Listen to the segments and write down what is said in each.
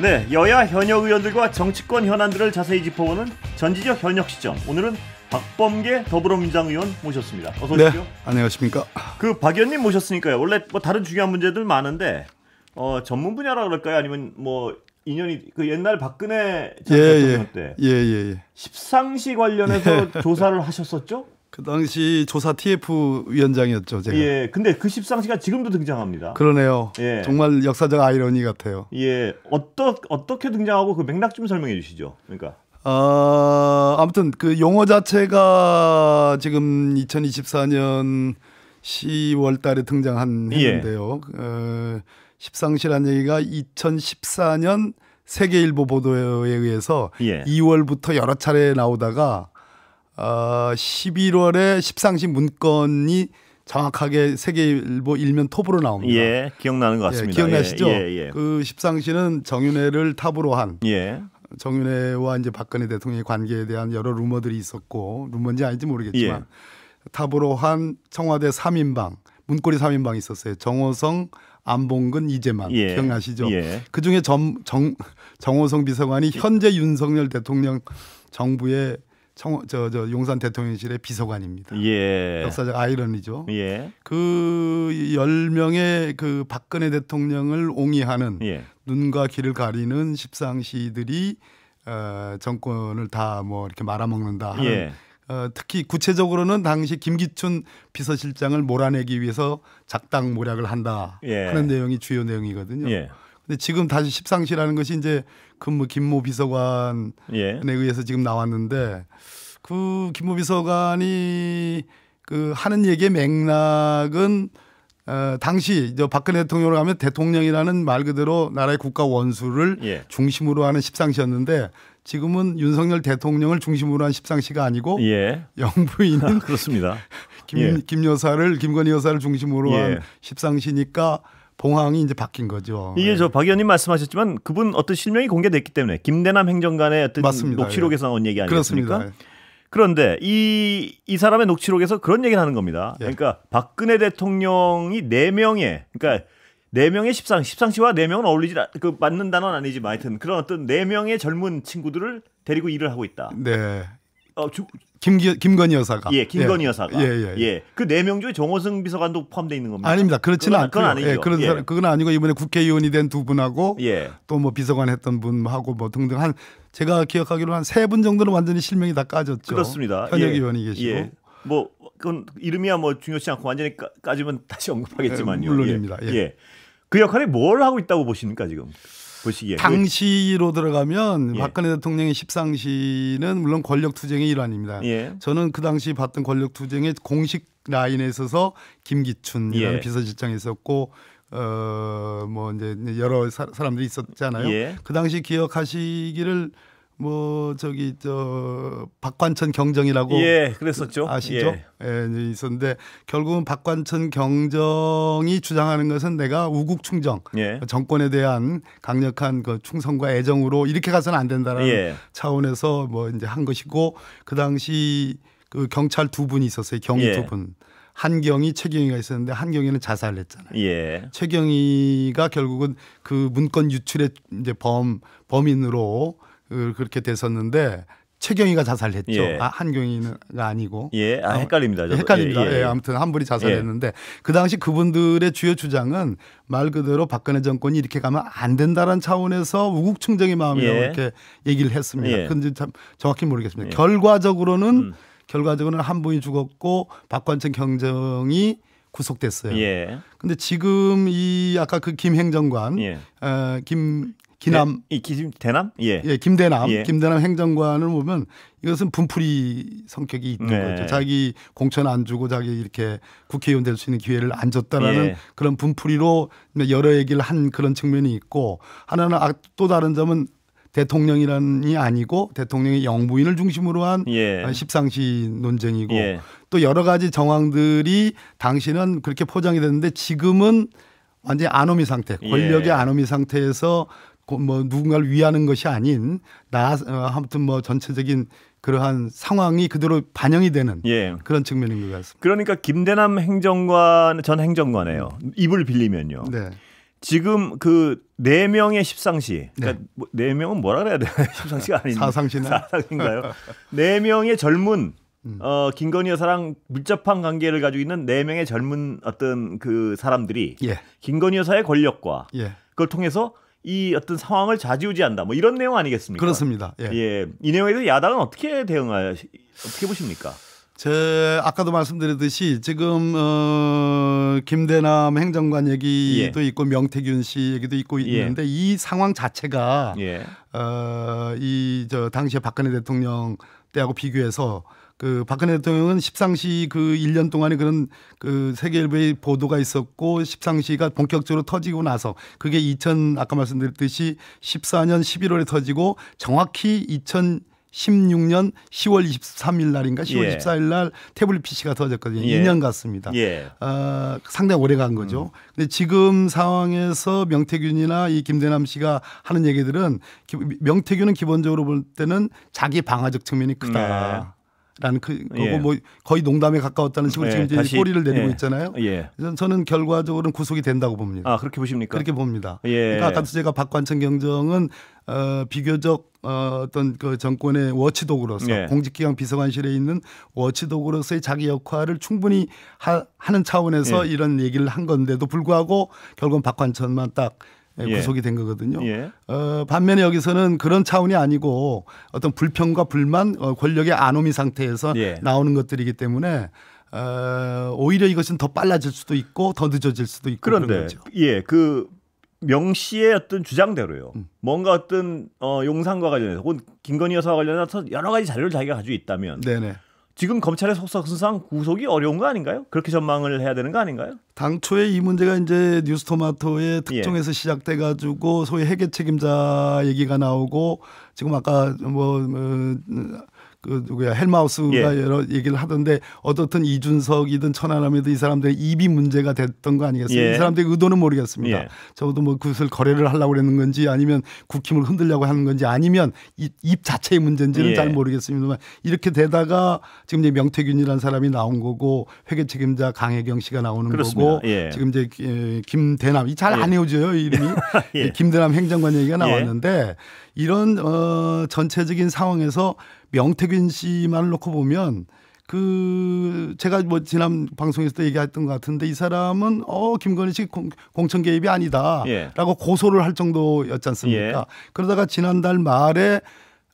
네, 여야 현역 의원들과 정치권 현안들을 자세히 짚어보는 전지적 현역 시점. 오늘은 박범계 더불어민주당 의원 모셨습니다. 어서 네, 오십시오. 네, 안녕하십니까. 그 박 의원님 모셨으니까요. 원래 뭐 다른 중요한 문제들 많은데 어, 전문 분야라 그럴까요? 아니면 뭐 인연이 그 옛날 박근혜 전 대통령 예, 예. 때 예, 예, 예. 십상시 관련해서 예. 조사를 하셨었죠? 그 당시 조사 TF 위원장이었죠, 제가. 예. 근데 그 십상시가 지금도 등장합니다. 그러네요. 예. 정말 역사적 아이러니 같아요. 예. 어떠, 어떻게 등장하고 그 맥락 좀 설명해 주시죠. 그러니까. 아, 아무튼 그 용어 자체가 지금 2024년 10월 달에 등장한 예. 해인데요. 예. 어, 십상시란 얘기가 2014년 세계일보 보도에 의해서 예. 2월부터 여러 차례 나오다가 어, 11월에 십상시 문건이 정확하게 세계일보 일면 톱으로 나옵니다. 예, 기억나는 것 예, 같습니다. 예, 기억나시죠? 예, 예, 예. 그 십상시는 정윤회를 탑으로 한 예. 정윤회와 이제 박근혜 대통령의 관계에 대한 여러 루머들이 있었고 루머인지 아닌지 모르겠지만 예. 탑으로 한 청와대 3인방 문고리 3인방이 있었어요. 정호성, 안봉근, 이재만 예. 기억나시죠? 예. 그중에 정, 정, 정호성 비서관이 현재 윤석열 대통령 정부의 청, 저, 저 용산 대통령실의 비서관입니다. 예. 역사적 아이러니죠. 예. 그 10명의 그 박근혜 대통령을 옹이하는 예. 눈과 귀를 가리는 십상시들이 어, 정권을 다 뭐 이렇게 말아먹는다 하는 예. 어, 특히 구체적으로는 당시 김기춘 비서실장을 몰아내기 위해서 작당 모략을 한다 예. 하는 내용이 주요 내용이거든요. 예. 근데 지금 다시 십상시라는 것이 이제 근무 그 뭐 김모 비서관에 예. 의해서 지금 나왔는데 그 김모 비서관이 그 하는 얘기의 맥락은 어, 당시 저 박근혜 대통령을하면 대통령이라는 말 그대로 나라의 국가 원수를 예. 중심으로 하는 십상시였는데 지금은 윤석열 대통령을 중심으로 한 십상시가 아니고 예. 영부인은 그렇습니다. 김, 예. 김 여사를 김건희 여사를 중심으로 예. 한 십상시니까 봉황이 이제 바뀐 거죠. 이게 예. 저박 의원님 말씀하셨지만 그분 어떤 실명이 공개됐기 때문에 김대남 행정관의 어떤 맞습니다. 녹취록에서 나온 얘기 예. 아니겠습니까? 그렇습니다. 예. 그런데 이, 이 사람의 녹취록에서 그런 얘기를 하는 겁니다. 예. 그러니까 박근혜 대통령이 4명의, 그러니까 4명의 십상, 십상시와 4명은 어울리지, 그 맞는 단어는 아니지만 하여튼 그런 어떤 4명의 젊은 친구들을 데리고 일을 하고 있다. 네. 어, 주, 김 김건희 여사가. 예, 김건희 예. 여사가. 예, 예. 예. 예. 그 네 명 중에 정호승 비서관도 포함되어 있는 겁니다. 아닙니다. 그렇지는 않고. 그건 아, 예, 아니죠. 예, 그런 예. 사람, 그건 아니고 이번에 국회의원이 된 두 분하고 예. 또뭐 비서관 했던 분하고 뭐 등등 한 제가 기억하기로 한세 분 정도는 완전히 실명이 다 까졌죠. 그렇습니다. 현역 예. 의원이 계시고. 뭐 그건 이름이야 뭐 중요치 않고 완전히 까, 까지면 다시 언급하겠지만요. 물론입니다. 예. 그 역할에 뭘 하고 있다고 보십니까 지금? 보시기에 당시로 그 들어가면 예. 박근혜 대통령의 십상시는 물론 권력 투쟁의 일환입니다. 예. 저는 그 당시 봤던 권력 투쟁의 공식 라인에 있어서 김기춘이라는 예. 비서실장이 있었고 어뭐 이제 여러 사, 람들이 있었잖아요. 예. 그 당시 기억하시기를 뭐 저기 저 박관천 경정이라고 예 그랬었죠 아시죠 예, 예 있었는데 결국은 박관천 경정이 주장하는 것은 내가 우국 충정 예. 정권에 대한 강력한 그 충성과 애정으로 이렇게 가서는 안 된다라는 예. 차원에서 뭐 이제 한 것이고 그 당시 그 경찰 두 분이 있었어요 경위 예. 두 분. 한경이 최경희가 있었는데 한경희는 자살했잖아요. 을 예. 최경희가 결국은 그 문건 유출의 이제 범 범인으로 그렇게 됐었는데 최경희가 자살했죠. 예. 아, 한경희가 아니고. 예, 아, 헷갈립니다. 저도. 헷갈립니다. 예, 예, 예, 아무튼 한 분이 자살했는데 예. 그 당시 그분들의 주요 주장은 말 그대로 박근혜 정권이 이렇게 가면 안 된다는 차원에서 우국충정의 마음이라고 예. 이렇게 얘기를 했습니다. 예. 근데 참 정확히 모르겠습니다. 예. 결과적으로는 음. 결과적으로는 한 분이 죽었고 박관청 경정이 구속됐어요. 예. 근데 지금 이 아까 그 김 행정관 예. 어, 김 기남 예, 이 대남 예, 예 김대남 예. 김대남 행정관을 보면 이것은 분풀이 성격이 있는 네. 거죠. 자기 공천 안 주고 자기 이렇게 국회의원 될 수 있는 기회를 안 줬다라는 예. 그런 분풀이로 뭐 여러 얘기를 한 그런 측면이 있고 하나는 아, 또 다른 점은 대통령이란이 아니고 대통령의 영부인을 중심으로 한 예. 아, 십상시 논쟁이고 예. 또 여러 가지 정황들이 당시는 그렇게 포장이 됐는데 지금은 완전히 아노미 상태, 권력의 예. 아노미 상태에서 뭐 누군가를 위하는 것이 아닌 나 어, 아무튼 뭐 전체적인 그러한 상황이 그대로 반영이 되는 예. 그런 측면인 것 같습니다. 그러니까 김대남 행정관 전 행정관에요. 입을 빌리면요. 네. 지금 그 네 명의 십상시, 네. 그러니까 네. 네 명은 뭐라 그래야 되나 십상시가 아닌 사상시나 사상인가요? 네 명의 젊은 음. 어 김건희 여사랑 밀접한 관계를 가지고 있는 네 명의 젊은 어떤 그 사람들이 예. 김건희 여사의 권력과 예. 그걸 통해서 이 어떤 상황을 좌지우지한다 뭐 이런 내용 아니겠습니까? 그렇습니다. 예. 예. 이 내용에 대해 야당은 어떻게 대응할 어떻게 보십니까? 제 아까도 말씀드렸듯이 지금 어 김대남 행정관 얘기도 예. 있고 명태균 씨 얘기도 있고 예. 있는데 예. 이 상황 자체가 예. 어이 저 당시에 박근혜 대통령 때하고 비교해서 그 박근혜 대통령은 십상시 그 1년 동안에 그런 그 세계일보의 보도가 있었고 십상시가 본격적으로 터지고 나서 그게 2000 아까 말씀드렸듯이 14년 11월에 터지고 정확히 2000 16년 10월 23일 날인가 10월 예. 24일 날 태블릿 PC가 터졌거든요. 예. 2년 갔습니다. 예. 어, 상당히 오래 간 거죠. 음. 근데 지금 상황에서 명태균이나 이 김대남 씨가 하는 얘기들은 명태균은 기본적으로 볼 때는 자기 방어적 측면이 크다. 네. 라는 그, 거고 예. 뭐 거의 농담에 가까웠다는 식으로 예, 지금 이제 꼬리를 내리고 예. 있잖아요. 예. 저는 결과적으로는 구속이 된다고 봅니다. 아 그렇게 보십니까? 그렇게 봅니다. 예. 그러니까 아까도 제가 박관청 경정은 어, 비교적 어, 어떤 그 정권의 워치독으로서 예. 공직기강 비서관실에 있는 워치독으로서의 자기 역할을 충분히 하, 는 차원에서 예. 이런 얘기를 한 건데도 불구하고 결국은 박관천만 딱 예, 예. 구속이 된 거거든요. 예. 어, 반면에 여기서는 그런 차원이 아니고 어떤 불평과 불만, 어, 권력의 안오미 상태에서 예. 나오는 것들이기 때문에 어, 오히려 이것은 더 빨라질 수도 있고 더 늦어질 수도 있고 그런데 예, 그 명시의 어떤 주장대로요. 음. 뭔가 어떤 어, 용산과 관련해서 혹은 김건희 여사와 관련해서 여러 가지 자료를 자기가 가지고 있다면 네네. 지금 검찰의 속성상 구속이 어려운 거 아닌가요? 그렇게 전망을 해야 되는 거 아닌가요? 당초에 이 문제가 이제 뉴스토마토의 예. 특종에서 예. 시작돼 가지고 소위 해계 책임자 얘기가 나오고 지금 아까 뭐 어, 그 누구야 헬마우스가 예. 여러 얘기를 하던데 어떻든 이준석이든 천안함이든 이 사람들의 입이 문제가 됐던 거 아니겠습니까? 예. 이 사람들의 의도는 모르겠습니다. 예. 적어도 뭐 그것을 거래를 하려고 그러는 건지 아니면 국힘을 흔들려고 하는 건지 아니면 입, 입 자체의 문제인지는 예. 잘 모르겠습니다만 이렇게 되다가 지금 이제 명태균이라는 사람이 나온 거고 회계 책임자 강혜경 씨가 나오는 그렇습니다. 거고 예. 지금 이제 예, 김대남 이잘안 헤어져요 이름이 김대남 행정관 얘기가 나왔는데 이런 어 전체적인 상황에서 명태균 씨만 놓고 보면 그 제가 뭐 지난 방송에서도 얘기했던 것 같은데 이 사람은 어 김건희 씨 공, 천 개입이 아니다라고 예. 고소를 할 정도였지 않습니까? 예. 그러다가 지난달 말에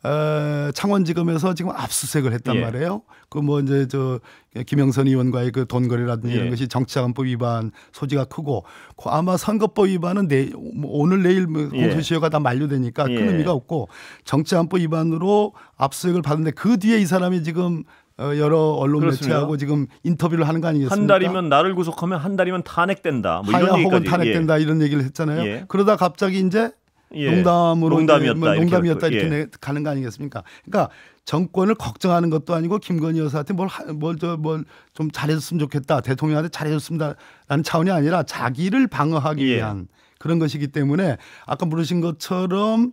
어, 창원지검에서 지금 압수수색을 했단 예. 말이에요. 그 뭐 이제 저 김영선 의원과의 그 돈거래라든지 예. 이런 것이 정치자금법 위반 소지가 크고 그 아마 선거법 위반은 내, 뭐 오늘 내일 뭐 예. 공소시효가 예. 다 만료되니까 큰 예. 의미가 없고 정치자금법 위반으로 압수수색을 받는데 그 뒤에 이 사람이 지금 어, 여러 언론 그렇습니다. 매체하고 지금 인터뷰를 하는 거 아니겠습니까? 한 달이면 나를 구속하면 한 달이면 탄핵된다. 뭐 하야 혹은 예. 탄핵된다 이런 얘기를 했잖아요. 그러다 갑자기 이제 예. 농담으로 농담이었다, 뭐 이렇게 농담이었다 이렇게, 이렇게 예. 가는 거 아니겠습니까? 그러니까 정권을 걱정하는 것도 아니고 김건희 여사한테 뭘뭘저 뭘 좀 잘해줬으면 좋겠다 대통령한테 잘해줬습니다라는 차원이 아니라 자기를 방어하기 예. 위한 그런 것이기 때문에 아까 물으신 것처럼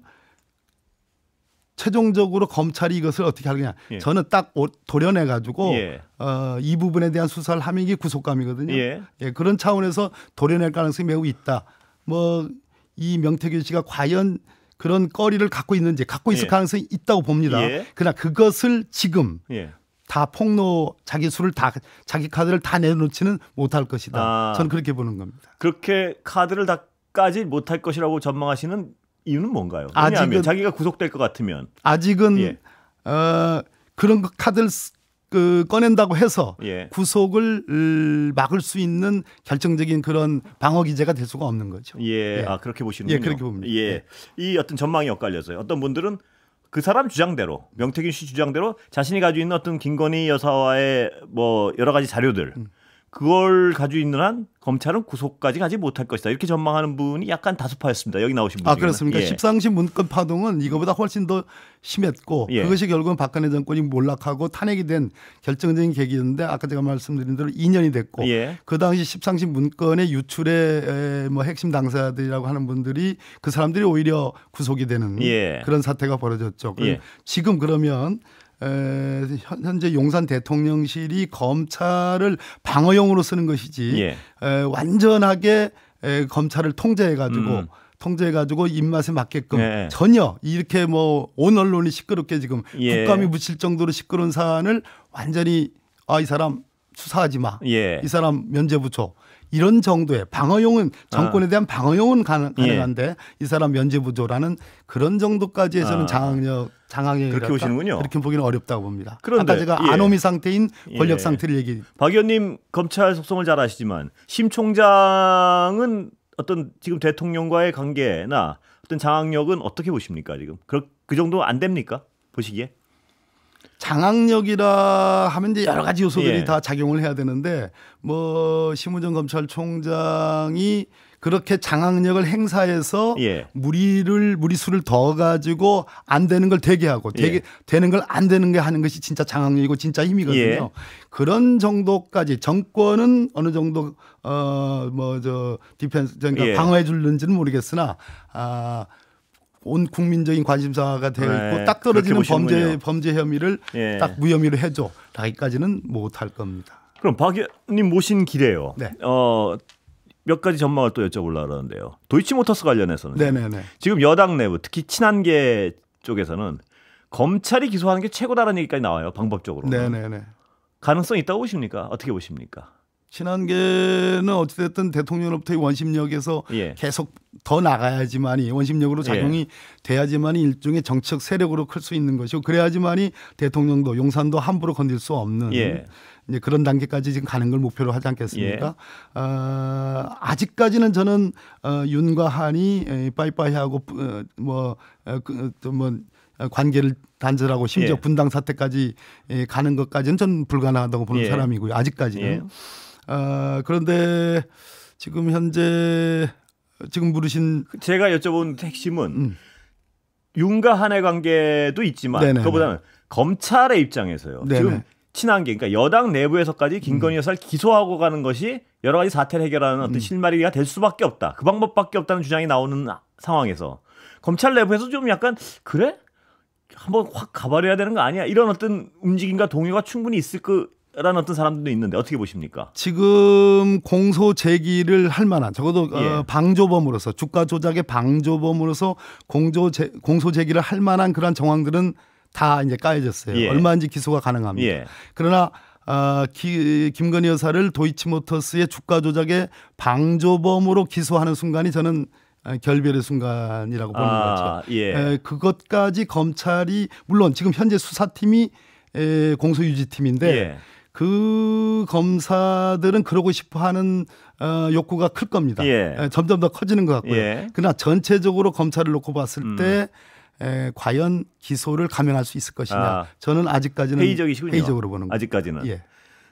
최종적으로 검찰이 이것을 어떻게 하느냐 예. 저는 딱 도려내 가지고 예. 어, 이 부분에 대한 수사를 하면 이게 구속감이거든요. 예. 예, 그런 차원에서 도려낼 가능성이 매우 있다. 뭐이 명태균 씨가 과연 그런 꺼리를 갖고 있는지 갖고 있을 예. 가능성이 있다고 봅니다. 예. 그러나 그것을 지금 예. 다 폭로 자기 수를 다 자기 카드를 다 내놓지는 못할 것이다. 아, 저는 그렇게 보는 겁니다. 그렇게 카드를 다 까지 못할 것이라고 전망하시는 이유는 뭔가요? 아직은 자기가 구속될 것 같으면 아직은 예. 어, 그런 카드를 그 꺼낸다고 해서 예. 구속을 음, 막을 수 있는 결정적인 그런 방어 기제가 될 수가 없는 거죠. 예, 예. 아 그렇게 보시는군요. 예, 그렇게 봅니다. 예. 예. 이 어떤 전망이 엇갈려서요. 어떤 분들은 그 사람 주장대로 명태균 씨 주장대로 자신이 가지고 있는 어떤 김건희 여사와의 뭐 여러 가지 자료들 음. 그걸 가지고 있는 한 검찰은 구속까지 가지 못할 것이다. 이렇게 전망하는 분이 약간 다수파였습니다. 여기 나오신 분. 아, 그렇습니까? 예. 십상시 문건 파동은 이거보다 훨씬 더 심했고 예. 그것이 결국은 박근혜 정권이 몰락하고 탄핵이 된 결정적인 계기였는데 아까 제가 말씀드린 대로 2년이 됐고 예. 그 당시 십상시 문건의 유출의 뭐 핵심 당사들이라고 자 하는 분들이 그 사람들이 오히려 구속이 되는 예. 그런 사태가 벌어졌죠. 예. 지금 그러면 에, 현재 용산 대통령실이 검찰을 방어용으로 쓰는 것이지 예. 에, 완전하게 에, 검찰을 통제해 가지고 음. 통제해 가지고 입맛에 맞게끔 예. 전혀 이렇게 뭐온 언론이 시끄럽게 지금 예. 국감이 묻힐 정도로 시끄러운 사안을 완전히 아 이 사람 수사하지 마. 예. 이 사람 면제 부초 이런 정도의 방어용은 아. 정권에 대한 방어용은 가능, 예. 가능한데 예. 이 사람 면제부조라는 그런 정도까지 해서는 아. 장악력 장악력 그렇게 보시는군요. 그렇게 보기는 어렵다고 봅니다. 그런데 아까 제가 예. 아노미 상태인 예. 권력 예. 상태를 얘기. 박 의원님 검찰 속성을 잘 아시지만 심 총장은 어떤 지금 대통령과의 관계나 어떤 장악력은 어떻게 보십니까 지금 그, 그 정도 안 됩니까 보시기에? 장악력이라 하면 이제 여러 가지 요소들이 예. 다 작용을 해야 되는데 뭐 심우정 검찰총장이 그렇게 장악력을 행사해서 예. 무리를 무리수를 더 가지고 안 되는 걸 되게 하고 되게 예. 되는 걸 안 되는 게 하는 것이 진짜 장악력이고 진짜 힘이거든요. 예. 그런 정도까지 정권은 어느 정도 어 뭐 저 디펜스 그러니까 예. 방어해 줄는지는 모르겠으나 아온 국민적인 관심사가 되어 있고 네, 딱 떨어지는 범죄 범죄 혐의를 예. 딱 무혐의로 해줘 라기까지는 못할 겁니다. 그럼 박 의원님 모신 길에요. 네. 어, 몇 가지 전망을 또 여쭤보려고 하는데요. 도이치모터스 관련해서는 네네네. 지금 여당 내부 특히 친한계 쪽에서는 검찰이 기소하는 게 최고다라는 얘기까지 나와요. 방법적으로. 네네네. 가능성이 있다고 보십니까? 어떻게 보십니까? 친한계는 어찌됐든 대통령으로부터의 원심력에서 예. 계속 더 나가야지만이 원심력으로 예. 작용이 예. 돼야지만이 일종의 정책 세력으로 클 수 있는 것이고 그래야지만이 대통령도 용산도 함부로 건들 수 없는 예. 이제 그런 단계까지 지금 가는 걸 목표로 하지 않겠습니까? 어, 아직까지는 저는 어, 윤과 한이 빠이빠이하고 어, 뭐, 어, 그, 뭐 어, 관계를 단절하고 심지어 예. 분당 사태까지 가는 것까지는 전 불가능하다고 보는 사람이고요. 아직까지는. 아, 그런데 지금 현재 지금 물으신 제가 여쭤본 핵심은 음. 윤과 한의 관계도 있지만 네네네. 그보다는 검찰의 입장에서요. 네네. 지금 친한계 그러니까 여당 내부에서까지 김건희 음. 여사를 기소하고 가는 것이 여러 가지 사태를 해결하는 어떤 음. 실마리가 될 수밖에 없다. 그 방법밖에 없다는 주장이 나오는 아, 상황에서 검찰 내부에서 좀 약간 그래? 한번 확 가버려야 되는 거 아니야? 이런 어떤 움직임과 동요가 충분히 있을 그 라는 어떤 사람들도 있는데 어떻게 보십니까? 지금 공소 제기를 할 만한 적어도 어, 예. 어, 방조범으로서 주가 조작의 방조범으로서 공조 제, 공소 제기를 할 만한 그런 정황들은 다 이제 까여졌어요. 예. 얼마인지 기소가 가능합니다. 예. 그러나 아, 기, 김건희 여사를 도이치모터스의 주가 조작의 방조범으로 기소하는 순간이 저는 아, 결별의 순간이라고 보는 아, 거죠. 예. 에, 그것까지 검찰이 물론 지금 현재 수사팀이 에, 공소유지팀인데 예. 그 검사들은 그러고 싶어 하는 어, 욕구가 클 겁니다. 예. 예, 점점 더 커지는 것 같고요. 예. 그러나 전체적으로 검찰을 놓고 봤을 음. 때 에, 과연 기소를 감행할 수 있을 것이냐. 아, 저는 아직까지는 회의적이시군요. 회의적으로 보는 예 아직까지는. 예.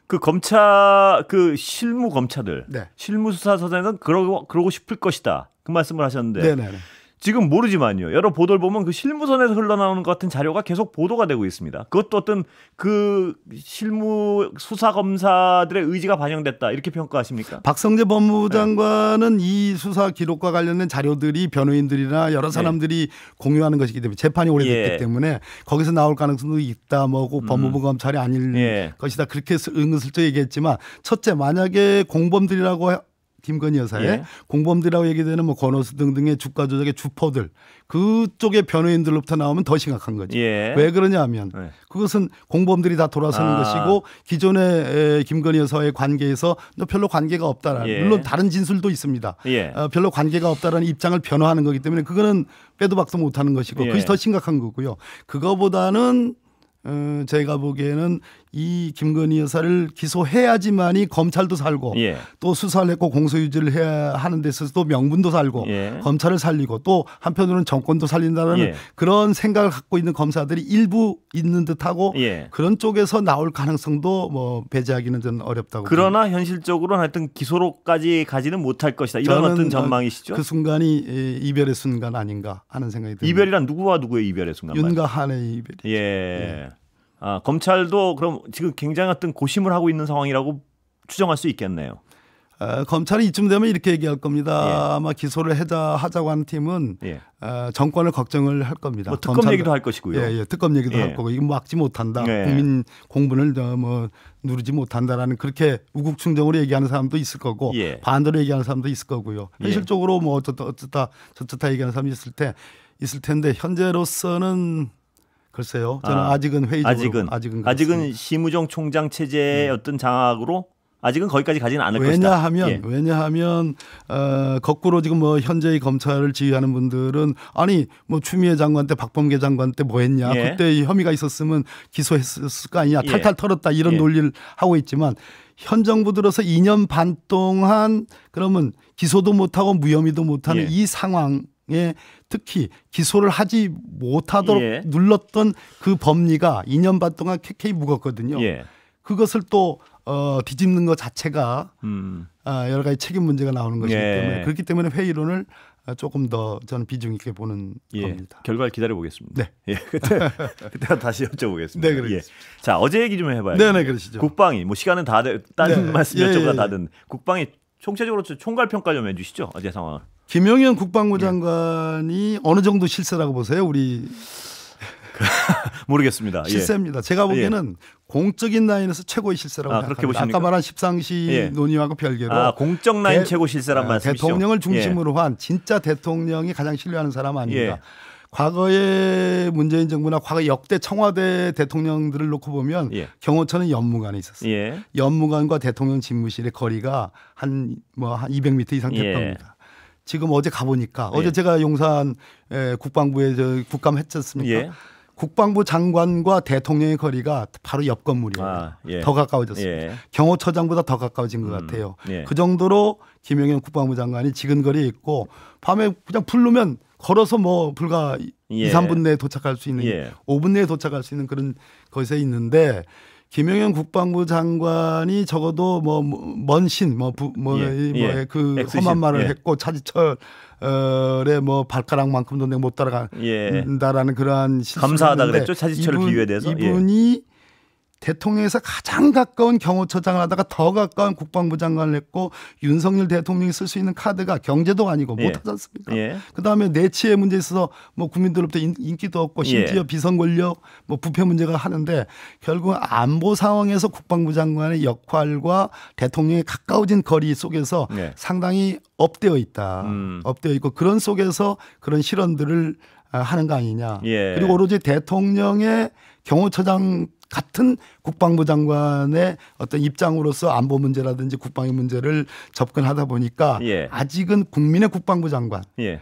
그 검찰 그 실무 검찰들 네. 실무 수사 서장은 그러고 그러고 싶을 것이다. 그 말씀을 하셨는데. 네네네. 네, 네. 지금 모르지만요. 여러 보도를 보면 그 실무선에서 흘러나오는 것 같은 자료가 계속 보도가 되고 있습니다. 그것도 어떤 그 실무 수사 검사들의 의지가 반영됐다 이렇게 평가하십니까? 박성재 법무부 장관은 네. 이 수사 기록과 관련된 자료들이 변호인들이나 여러 네. 사람들이 네. 공유하는 것이기 때문에 재판이 오래됐기 예. 때문에 거기서 나올 가능성도 있다 뭐고 음. 법무부 음. 검찰이 아닐 예. 것이다 그렇게 은근슬쩍 얘기했지만 첫째 만약에 공범들이라고 김건희 여사의 예. 공범들이라고 얘기되는 뭐 권오수 등등의 주가 조작의 주포들 그쪽의 변호인들로부터 나오면 더 심각한 거지 예. 왜 그러냐 하면 예. 그것은 공범들이 다 돌아서는 아. 것이고 기존의 김건희 여사의 관계에서 너 별로 관계가 없다라는 예. 물론 다른 진술도 있습니다. 예. 어, 별로 관계가 없다라는 입장을 변호하는 거기 때문에 그거는 빼도 박도 못하는 것이고 그것이 더 심각한 거고요. 그거보다는 어, 제가 보기에는 이 김건희 여사를 기소해야지만이 검찰도 살고 예. 또 수사를 했고 공소유지를 해야 하는 데 있어서 도 명분도 살고 예. 검찰을 살리고 또 한편으로는 정권도 살린다는 예. 그런 생각을 갖고 있는 검사들이 일부 있는 듯하고 예. 그런 쪽에서 나올 가능성도 뭐 배제하기는 좀 어렵다고 그러나 봅니 현실적으로는 하여튼 기소로까지 가지는 못할 것이다 이런 어떤 그 전망이시죠 그 순간이 이별의 순간 아닌가 하는 생각이 듭니다 이별이란 누구와 누구의 이별의 순간 윤과 한의 이별이죠 예. 예. 아, 검찰도 그럼 지금 굉장히 어떤 고심을 하고 있는 상황이라고 추정할 수 있겠네요. 어, 검찰이 이쯤 되면 이렇게 얘기할 겁니다. 예. 아마 기소를 해자 하자고 하는 팀은 예. 어, 정권을 걱정을 할 겁니다. 뭐 특검 검찰, 얘기도 할 것이고요. 예, 예 특검 얘기도 예. 할 거고 이거 막지 못한다. 예. 국민 공분을 뭐 누르지 못한다라는 그렇게 우국충정으로 얘기하는 사람도 있을 거고 예. 반대로 얘기하는 사람도 있을 거고요. 현실적으로 뭐 어쩌다 어쩌다 저쩌다 얘기하는 사람이 있을 때 있을 텐데 현재로서는 글쎄요. 저는 아, 직은 회의적으로 아직은 아직은, 아직은 심우정 총장 체제의 음. 어떤 장악으로 아직은 거기까지 가지는 않을 왜냐하면, 것이다. 예. 왜냐하면 어, 거꾸로 지금 뭐 현재의 검찰을 지휘하는 분들은 아니 뭐 추미애 장관 때 박범계 장관 때 뭐했냐 예. 그때 혐의가 있었으면 기소했을 거 아니냐 예. 탈탈 털었다 이런 예. 논리를 하고 있지만 현 정부 들어서 2년 반 동안 그러면 기소도 못하고 무혐의도 못하는 예. 이 상황. 에 특히 기소를 하지 못하도록 예. 눌렀던 그 법리가 2년 반 동안 쾌쾌히 묵었거든요. 예. 그것을 또 어, 뒤집는 것 자체가 음. 아, 여러 가지 책임 문제가 나오는 것이기 예. 때문에 그렇기 때문에 회의론을 아, 조금 더 저는 비중 있게 보는 예, 겁니다. 결과를 기다려 보겠습니다. 네. 예, 그때 그때 다시 여쭤보겠습니다. 네, 그렇습니다. 예. 자, 어제 얘기 좀 해봐요. 네, 네, 그러시죠. 국방이 뭐 시간은 다 다른 네. 말씀 예, 여쭤보다 예, 예. 다른 국방이 총체적으로 총괄 평가 좀 해주시죠 어제 상황. 김영현 국방부 장관이 어느 정도 실세라고 보세요? 우리 모르겠습니다. 예. 실세입니다. 예. 제가 보기에는 예. 공적인 라인에서 최고의 실세라고 아, 그렇게 보십니까? 아까 말한 십상시 예. 논의와고 별개로 아, 공적 라인 대, 최고 실세란 아, 말씀이시죠. 대통령을 예. 중심으로 한 진짜 대통령이 가장 신뢰하는 사람 아닙니다. 예. 과거의 문재인 정부나 과거 역대 청와대 대통령들을 놓고 보면 경호처는 연무관에 있었어요. 연무관과 대통령 집무실의 거리가 한 뭐한 뭐한 200m 이상 됐답니다. 지금 어제 가보니까 어제 예. 제가 용산 에, 국방부에 저 국감 했었습니까? 예. 국방부 장관과 대통령의 거리가 바로 옆 건물이에요. 아, 예. 더 가까워졌습니다. 예. 경호처장보다 더 가까워진 것 음, 같아요. 음, 예. 그 정도로 김영현 국방부 장관이 지근 거리에 있고 밤에 그냥 불르면 걸어서 뭐 불과 예. 2, 3분 내에 도착할 수 있는 예. 5분 내에 도착할 수 있는 그런 것에 있는데 김영현 국방부 장관이 적어도 뭐 먼신 뭐뭐그 뭐, 예, 예. 그 험한 말을 예. 했고 차지철의 뭐 발가락만큼도 내가 못 따라간다라는 그러한 감사하다 그랬죠 차지철을 비유에 대해서 이분이 대통령에서 가장 가까운 경호처장을 하다가 더 가까운 국방부 장관을 했고 윤석열 대통령이 쓸 수 있는 카드가 경제도 아니고 못하지 않습니까? 예. 예. 그다음에 내치의 문제에 있어서 뭐 국민들로부터 인, 기도 없고 예. 심지어 예. 비선 권력 뭐 부패 문제가 하는데 결국 안보 상황에서 국방부 장관의 역할과 대통령에 가까워진 거리 속에서 예. 상당히 업되어 있다. 음. 업되어 있고 그런 속에서 그런 실언들을 아, 하는 거 아니냐. 그리고 오로지 대통령의 경호처장 같은 국방부 장관의 어떤 입장으로서 안보 문제라든지 국방의 문제를 접근하다 보니까 예. 아직은 국민의 국방부 장관 예.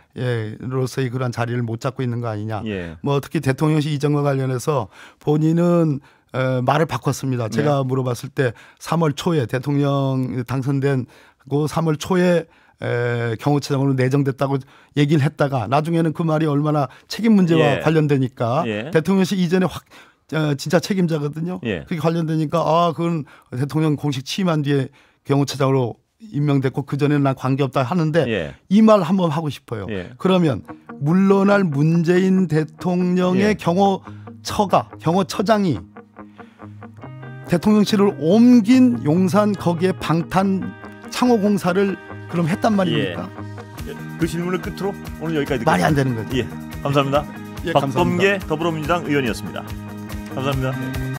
로서의 그런 자리를 못 잡고 있는 거 아니냐. 예. 뭐 특히 대통령실 이전과 관련해서 본인은 에, 어, 말을 바꿨습니다. 제가 네. 물어봤을 때 3월 초에 대통령 당선된 고 3월 초에 에, 경호처장으로 내정됐다고 얘기를 했다가 나중에는 그 말이 얼마나 책임 문제와 예. 관련되니까 예. 대통령실 이전에 확 진짜 책임자거든요. 예. 그게 관련되니까 아 그건 대통령 공식 취임한 뒤에 경호처장으로 임명됐고 그 전에는 난 관계없다 하는데 예. 이말 한번 하고 싶어요. 예. 그러면 물러날 문재인 대통령의 예. 경호처가 경호처장이 대통령실을 옮긴 용산 거기에 방탄 창호 공사를 그럼 했단 말입니까? 예. 그 질문을 끝으로 오늘 여기까지 듣겠습니다. 말이 안 되는 거죠. 예. 감사합니다. 예, 박범계 예, 더불어민주당 의원이었습니다. 감사합니다. 네.